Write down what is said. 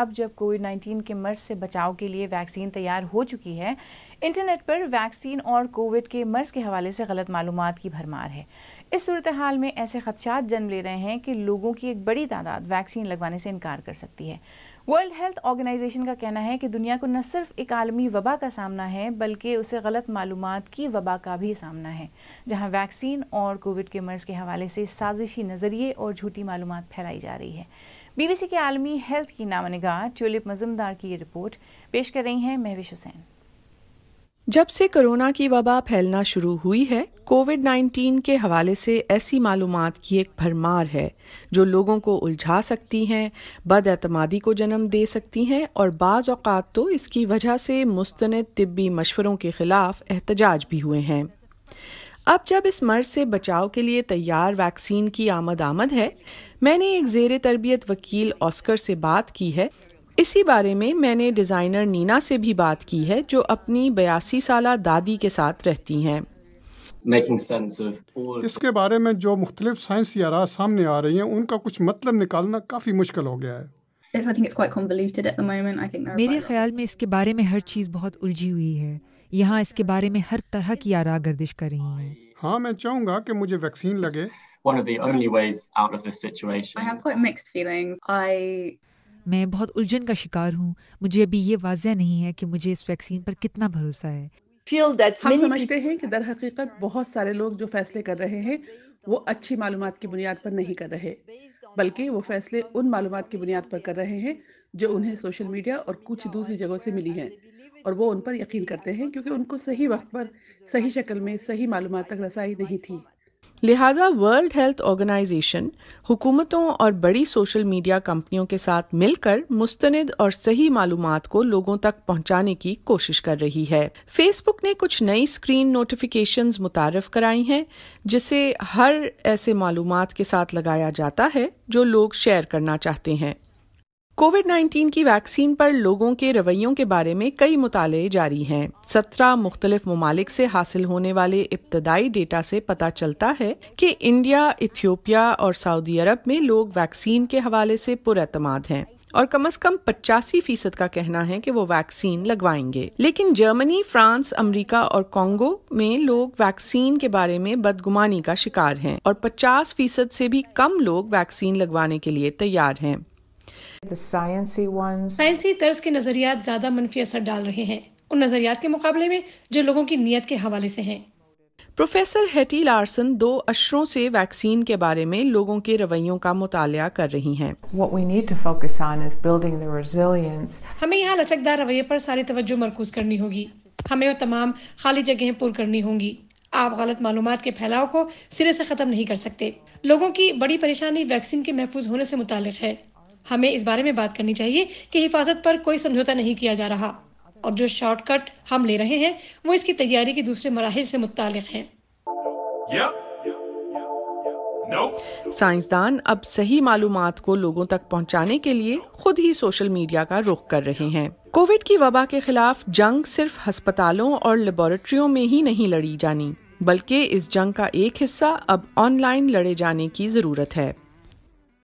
اب جب Covid nineteen کے مرض سے بچاؤ کے لیے ویکسین تیار ہو چکی ہے انٹرنیٹ پر ویکسین اور کووڈ کے مرض کے حوالے سے غلط معلومات کی بھرمار ہے اس صورتحال میں ایسے خدشات جنم لے رہے ہیں کہ لوگوں کی ایک بڑی تعداد ویکسین لگوانے سے انکار کر سکتی ہے ورلڈ ہیلتھ آرگنائزیشن کا کہنا ہے کہ دنیا کو نہ صرف ایک عالمی وبا کا سامنا ہے بلکہ اسے غلط معلومات کی وبا کا بھی سامنا ہے جہاں ویکسین اور کووڈ کے مرض کے حوالے سے سازشی نظریے اور جھوٹی معلومات پھیلائی جا رہی ہے بی بی سی کے عالمی ہیلتھ کی نامہ نگار ٹیولپ مزمدار کی یہ رپورٹ پیش کر رہی ہیں مہوش حسین جب سے کورونا کی وبا پھیلنا شروع ہوئی ہے کووڈ نائنٹین کے حوالے سے ایسی معلومات کی ایک بھرمار ہے جو لوگوں کو الجھا سکتی ہیں بد اعتمادی کو جنم دے سکتی ہیں اور بعض اوقات تو اس کی وجہ سے مستند طبی مشوروں کے خلاف احتجاج بھی ہوئے ہیں اب جب اس مرض سے بچاؤ کے لیے تیار ویکسین کی آمد آمد ہے میں نے ایک زیر تربیت وکیل آسکر سے بات کی ہے اسی بارے میں میں نے ڈیزائنر نینا سے بھی بات کی ہے جو اپنی بیاسی سالہ دادی کے ساتھ رہتی ہیں اس کے بارے میں جو مختلف سائنسی آرا سامنے آ رہی ہیں ان کا کچھ مطلب نکالنا کافی مشکل ہو گیا ہے میرے خیال میں اس کے بارے میں ہر چیز بہت الجھی ہوئی ہے یہاں اس کے بارے میں ہر طرح کی آرا گردش کر رہی ہیں ہاں میں چاہوں گا کہ مجھے ویکسین لگے میں بہت الجھن کا شکار ہوں مجھے ابھی یہ واضح نہیں ہے کہ مجھے اس ویکسین پر کتنا بھروسہ ہے ہم سمجھتے ہیں کہ در حقیقت بہت سارے لوگ جو فیصلے کر رہے ہیں وہ اچھی معلومات کی بنیاد پر نہیں کر رہے بلکہ وہ فیصلے ان معلومات کی بنیاد پر کر رہے ہیں جو انہیں سوشل میڈیا اور کچھ دوسری جگہوں سے ملی ہیں اور وہ ان پر یقین کرتے ہیں کیونکہ ان کو صحیح وقت پر صحیح شکل میں صحیح معلومات تک رسائی نہیں تھی لہٰذا ورلڈ ہیلتھ آرگنائزیشن حکومتوں اور بڑی سوشل میڈیا کمپنیوں کے ساتھ مل کر مستند اور صحیح معلومات کو لوگوں تک پہنچانے کی کوشش کر رہی ہے فیس بک نے کچھ نئی اسکرین نوٹیفیکیشنز متعارف کرائی ہیں جسے ہر ایسے معلومات کے ساتھ لگایا جاتا ہے جو لوگ شیئر کرنا چاہتے ہیں کووڈ نائنٹین کی ویکسین پر لوگوں کے رویوں کے بارے میں کئی مطالعے جاری ہیں سترہ مختلف ممالک سے حاصل ہونے والے ابتدائی ڈیٹا سے پتہ چلتا ہے کہ انڈیا ایتھیوپیا اور سعودی عرب میں لوگ ویکسین کے حوالے سے پر اعتماد ہیں اور کم از کم پچاسی فیصد کا کہنا ہے کہ وہ ویکسین لگوائیں گے لیکن جرمنی فرانس امریکہ اور کانگو میں لوگ ویکسین کے بارے میں بدگمانی کا شکار ہیں اور پچاس فیصد سے بھی کم لوگ ویکسین لگوانے کے لیے تیار ہیں سائنسی طرز کے نظریات زیادہ منفی اثر ڈال رہے ہیں ان نظریات کے مقابلے میں جو لوگوں کی نیت کے حوالے سے ہیں پروفیسر ہیٹی لارسن دو اشروں سے ویکسین کے بارے میں لوگوں کے رویوں کا مطالعہ کر رہی ہیں ہمیں یہاں لچکدار رویے پر ساری توجہ مرکوز کرنی ہوگی ہمیں وہ تمام خالی جگہیں پور کرنی ہوں گی آپ غلط معلومات کے پھیلاؤ کو سرے سے ختم نہیں کر سکتے لوگوں کی بڑی پریشانی ویکسین کے محفوظ ہونے سے متعلق ہے ہمیں اس بارے میں بات کرنی چاہیے کہ حفاظت پر کوئی سمجھوتا نہیں کیا جا رہا اور جو شارٹ کٹ ہم لے رہے ہیں وہ اس کی تیاری کے دوسرے مراحل سے متعلق ہیں سائنسدان اب صحیح معلومات کو لوگوں تک پہنچانے کے لیے خود ہی سوشل میڈیا کا رخ کر رہے ہیں کووڈ کی وبا کے خلاف جنگ صرف ہسپتالوں اور لیبورٹریوں میں ہی نہیں لڑی جانی بلکہ اس جنگ کا ایک حصہ اب آن لائن لڑے جانے کی ضرورت ہے